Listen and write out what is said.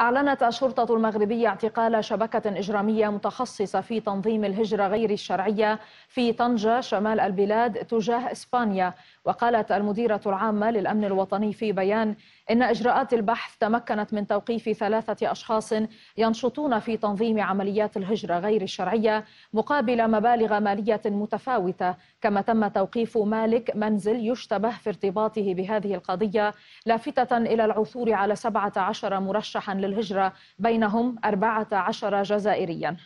أعلنت الشرطة المغربية اعتقال شبكة إجرامية متخصصة في تنظيم الهجرة غير الشرعية في طنجة شمال البلاد تجاه إسبانيا وقالت المديرة العامة للأمن الوطني في بيان إن إجراءات البحث تمكنت من توقيف ثلاثة أشخاص ينشطون في تنظيم عمليات الهجرة غير الشرعية مقابل مبالغ مالية متفاوتة كما تم توقيف مالك منزل يشتبه في ارتباطه بهذه القضية لافتة إلى العثور على 17 مرشحا للهجرة بينهم 14 جزائريا